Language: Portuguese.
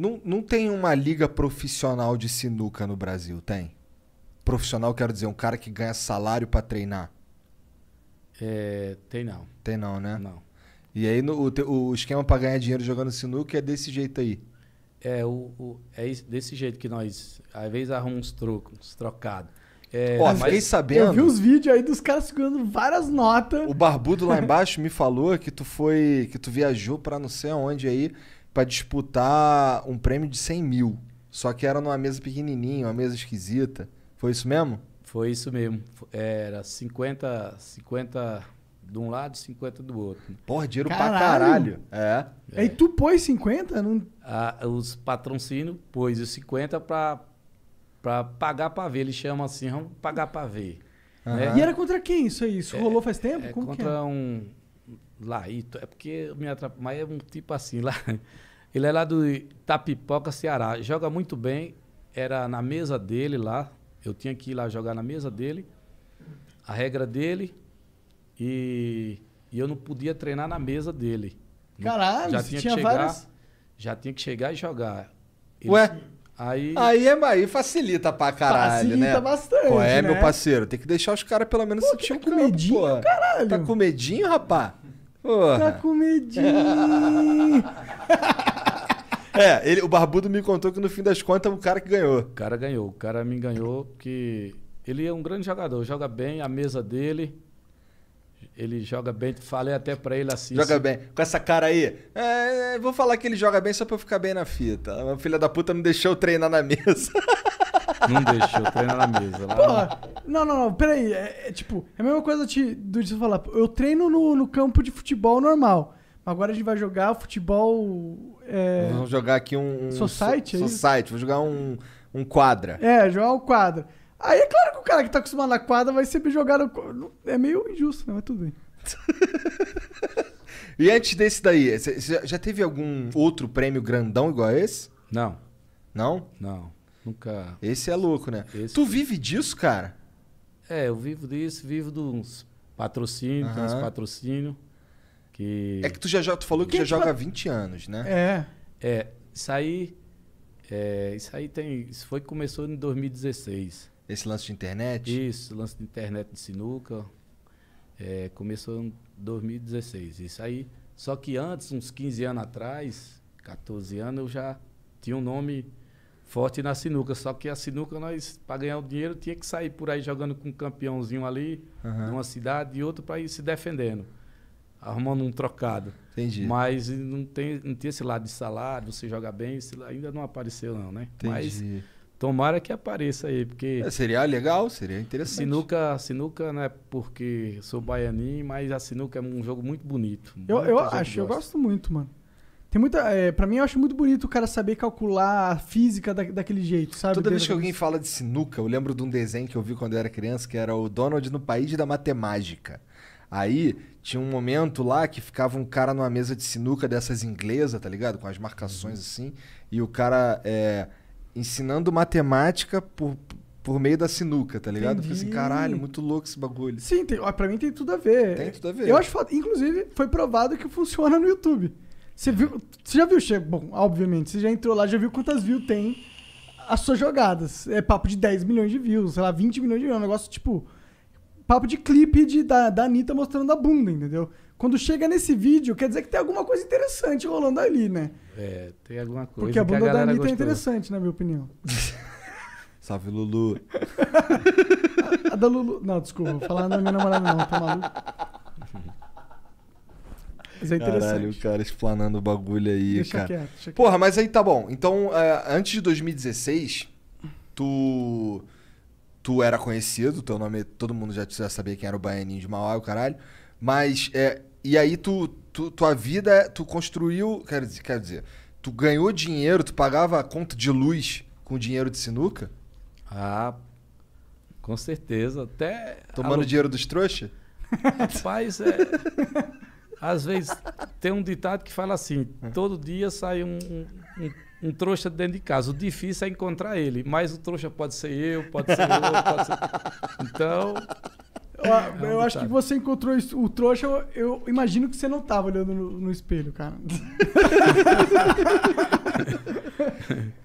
Não, não tem uma liga profissional de sinuca no Brasil, tem? Profissional, quero dizer, um cara que ganha salário para treinar. É, tem não. Tem não, né? Não. E aí no, o, o esquema para ganhar dinheiro jogando sinuca é desse jeito aí. É, o, o é desse jeito que nós, às vezes, arrumamos uns trocos, uns trocados. É, Ó, mas fiquei sabendo. Eu vi uns vídeos aí dos caras segurando várias notas. O barbudo lá embaixo me falou que tu foi, que tu viajou para não sei aonde aí para disputar um prêmio de 100 mil. Só que era numa mesa pequenininha, uma mesa esquisita. Foi isso mesmo? Foi isso mesmo. Era 50, 50 de um lado, e 50 do outro. Porra, dinheiro caralho. pra caralho. É. é. E tu pôs 50? Não... Ah, os patrocínios pôs os 50 pra, pra pagar pra ver. Eles chamam assim, vamos pagar pra ver. Uhum. Né? E era contra quem isso aí? Isso é, rolou faz tempo? É, Como contra é? um, Laíto, é porque me atrapalha, mas é um tipo assim, lá, ele é lá do Itapipoca, Ceará. Joga muito bem. Era na mesa dele lá. Eu tinha que ir lá jogar na mesa dele. A regra dele. E, e eu não podia treinar na mesa dele. Caralho, já tinha, tinha várias... Já tinha que chegar e jogar. Ele, Ué? Aí... Aí, é, aí facilita pra caralho, facilita né? Facilita bastante, Ué, né? meu parceiro, tem que deixar os caras pelo menos sentir um tá comedinho, campo, caralho. Tá comedinho, rapá? Tá Porra. Tá comedinho. É, ele, o Barbudo me contou que no fim das contas o é cara que ganhou. O cara ganhou. O cara me ganhou porque ele é um grande jogador. Joga bem, a mesa dele. Ele joga bem. Falei até pra ele assim. Joga assim. bem. Com essa cara aí. É, é, vou falar que ele joga bem só pra eu ficar bem na fita. A filha da puta me deixou treinar na mesa. Não deixou treinar na mesa. Lá Porra, não, não, não, peraí. É, é, tipo, é a mesma coisa do de você falar. Eu treino no, no campo de futebol normal. Agora a gente vai jogar futebol. É... Vamos jogar aqui um. society? É so, é society, vou jogar um, um quadra. É, jogar um quadra. Aí é claro que o cara que tá acostumado na quadra vai sempre jogar. No... É meio injusto, né? Mas tudo bem. e antes desse daí, já teve algum outro prêmio grandão igual a esse? Não. Não? Não. Nunca. Esse é louco, né? Esse tu foi... vive disso, cara? É, eu vivo disso, vivo de uns patrocínios, uhum. patrocínios. Que... É que tu já, já tu falou que, que já joga há 20 anos, né? É. É, isso aí, é, isso aí tem, isso foi começou em 2016. Esse lance de internet? Isso, lance de internet de sinuca. É, começou em 2016. Isso aí, só que antes, uns 15 anos atrás, 14 anos, eu já tinha um nome forte na sinuca. Só que a sinuca, nós, para ganhar o dinheiro, tinha que sair por aí jogando com um campeãozinho ali, uhum. numa cidade e outro, para ir se defendendo arrumando um trocado. Entendi. Mas não tem, não tem esse lado de salário, você joga bem, ainda não apareceu não, né? Entendi. Mas tomara que apareça aí, porque... É, seria legal, seria interessante. Sinuca, sinuca, né, porque sou baianinho, mas a sinuca é um jogo muito bonito. Eu, eu acho, gosta. eu gosto muito, mano. Tem muita. É, pra mim, eu acho muito bonito o cara saber calcular a física da, daquele jeito, sabe? Toda vez que alguém fala de sinuca, eu lembro de um desenho que eu vi quando eu era criança, que era o Donald no País da Matemática. Aí tinha um momento lá que ficava um cara numa mesa de sinuca dessas inglesa, tá ligado? Com as marcações uhum. assim. E o cara é, ensinando matemática por, por meio da sinuca, tá ligado? Eu falei assim, caralho, muito louco esse bagulho. Sim, tem, pra mim tem tudo a ver. Tem tudo a ver. Eu acho, inclusive, foi provado que funciona no YouTube. Você viu, você já viu, bom, obviamente, você já entrou lá, já viu quantas views tem as suas jogadas. É papo de 10 milhões de views, sei lá, 20 milhões de views, é um negócio tipo papo de clipe de, da, da Anitta mostrando a bunda, entendeu? Quando chega nesse vídeo, quer dizer que tem alguma coisa interessante rolando ali, né? É, tem alguma coisa. Porque a bunda a da Anitta é gostou. é interessante, na minha opinião. Salve, Lulu. a, a, da Lulu. Não, desculpa, vou falar da minha namorada, não, tá maluco? Mas é interessante. Caralho, o cara explanando o bagulho aí, deixa cara. Quieto, deixa Porra, quieto. mas aí tá bom. Então, é, antes de 2016, tu tu era conhecido, teu nome, todo mundo já, já sabia quem era o Baianinho de Mauá, o caralho. Mas, é, e aí tu, tu, tua vida, tu construiu, quero dizer, quero dizer, tu ganhou dinheiro, tu pagava a conta de luz com dinheiro de sinuca? Ah, com certeza. Até. Tomando alu... dinheiro dos trouxas? Rapaz, é. às vezes tem um ditado que fala assim: hum. todo dia sai um, um, um um trouxa dentro de casa. O difícil é encontrar ele, mas o trouxa pode ser eu, pode ser eu, pode ser. Então. Eu, é eu, acho que você encontrou o trouxa, eu, eu imagino que você não estava olhando no, no espelho, cara.